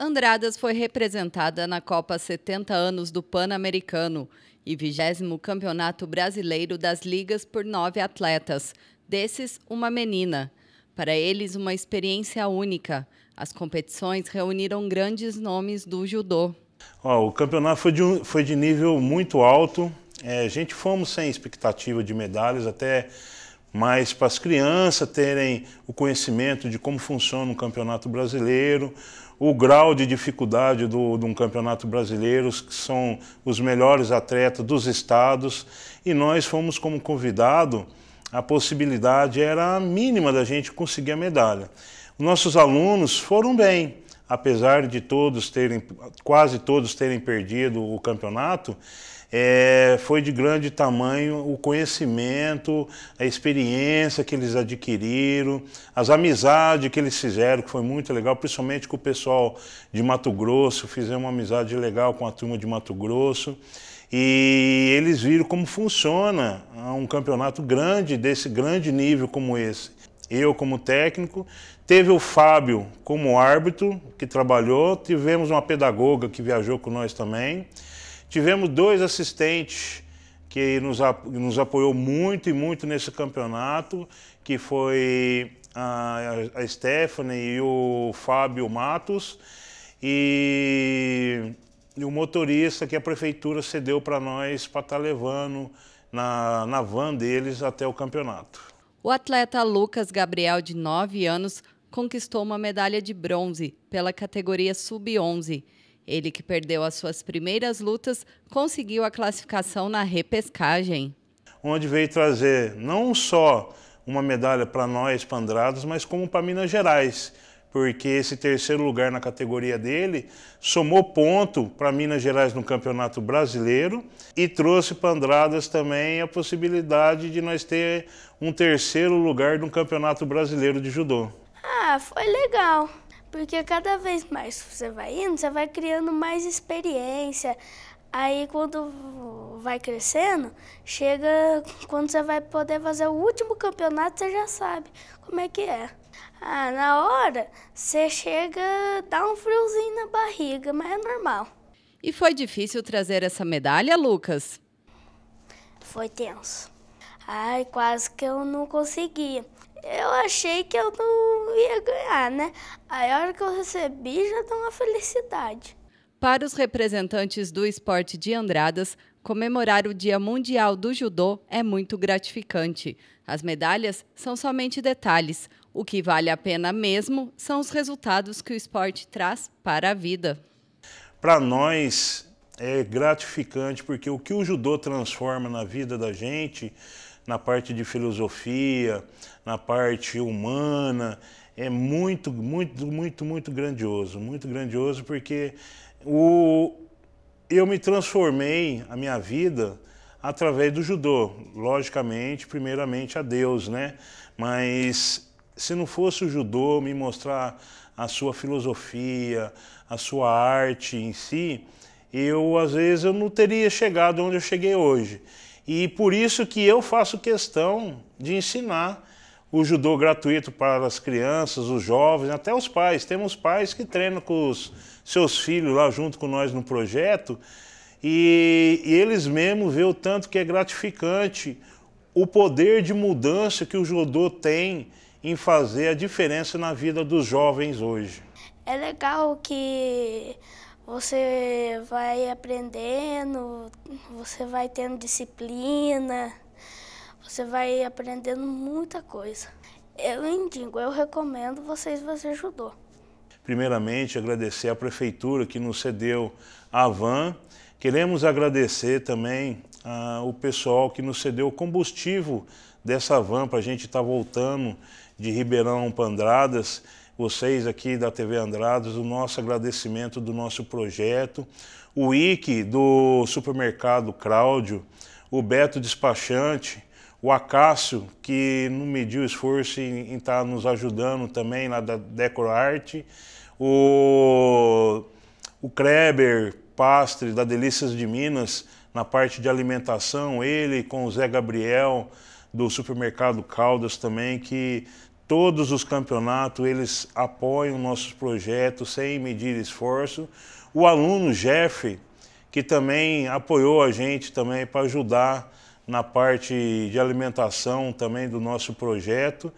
Andradas foi representada na Copa 70 anos do Pan-Americano e 20 Campeonato Brasileiro das Ligas por nove atletas, desses uma menina. Para eles, uma experiência única. As competições reuniram grandes nomes do judô. o campeonato foi de, foi de nível muito alto. É, a gente fomos sem expectativa de medalhas, até mas para as crianças terem o conhecimento de como funciona um campeonato brasileiro, o grau de dificuldade do, de um campeonato brasileiro, que são os melhores atletas dos estados, e nós fomos como convidado, a possibilidade era mínima da gente conseguir a medalha. Nossos alunos foram bem, apesar de todos terem, quase todos terem perdido o campeonato, é, foi de grande tamanho o conhecimento, a experiência que eles adquiriram, as amizades que eles fizeram, que foi muito legal, principalmente com o pessoal de Mato Grosso, fizemos uma amizade legal com a turma de Mato Grosso. E eles viram como funciona um campeonato grande, desse grande nível como esse eu como técnico, teve o Fábio como árbitro, que trabalhou, tivemos uma pedagoga que viajou com nós também, tivemos dois assistentes que nos, nos apoiou muito e muito nesse campeonato, que foi a, a Stephanie e o Fábio Matos, e, e o motorista que a prefeitura cedeu para nós para estar tá levando na, na van deles até o campeonato. O atleta Lucas Gabriel, de 9 anos, conquistou uma medalha de bronze pela categoria Sub-11. Ele que perdeu as suas primeiras lutas conseguiu a classificação na repescagem. Onde veio trazer não só uma medalha para nós, pandrados, mas como para Minas Gerais porque esse terceiro lugar na categoria dele somou ponto para Minas Gerais no Campeonato Brasileiro e trouxe para Andradas também a possibilidade de nós ter um terceiro lugar no Campeonato Brasileiro de Judô. Ah, foi legal. Porque cada vez mais você vai indo, você vai criando mais experiência. Aí quando vai crescendo, chega quando você vai poder fazer o último campeonato, você já sabe como é que é. Ah, na hora, você chega, dá um friozinho na barriga, mas é normal. E foi difícil trazer essa medalha, Lucas? Foi tenso. Ai, quase que eu não conseguia. Eu achei que eu não ia ganhar, né? Aí a hora que eu recebi já dá uma felicidade. Para os representantes do esporte de Andradas, comemorar o Dia Mundial do Judô é muito gratificante. As medalhas são somente detalhes. O que vale a pena mesmo são os resultados que o esporte traz para a vida. Para nós é gratificante, porque o que o judô transforma na vida da gente, na parte de filosofia, na parte humana, é muito, muito, muito, muito grandioso. Muito grandioso porque o... eu me transformei a minha vida através do judô. Logicamente, primeiramente a Deus, né? Mas se não fosse o judô me mostrar a sua filosofia, a sua arte em si, eu às vezes eu não teria chegado onde eu cheguei hoje. E por isso que eu faço questão de ensinar o judô gratuito para as crianças, os jovens, até os pais. Temos pais que treinam com os seus filhos lá junto com nós no projeto e, e eles mesmos vê o tanto que é gratificante o poder de mudança que o judô tem em fazer a diferença na vida dos jovens hoje. É legal que você vai aprendendo, você vai tendo disciplina, você vai aprendendo muita coisa. Eu indico, eu recomendo vocês, você ajudou. Primeiramente, agradecer à prefeitura que nos cedeu a van. Queremos agradecer também ah, o pessoal que nos cedeu o combustível dessa van para a gente estar tá voltando de Ribeirão para Andradas. Vocês aqui da TV Andradas, o nosso agradecimento do nosso projeto. O Ike do supermercado Cláudio, o Beto Despachante, o Acácio, que não mediu esforço em estar tá nos ajudando também lá da DecoArte, o, o Kreber Pastre, da Delícias de Minas, na parte de alimentação, ele com o Zé Gabriel do supermercado Caldas também, que todos os campeonatos eles apoiam nossos projetos sem medir esforço. O aluno Jeff, que também apoiou a gente também para ajudar na parte de alimentação também do nosso projeto.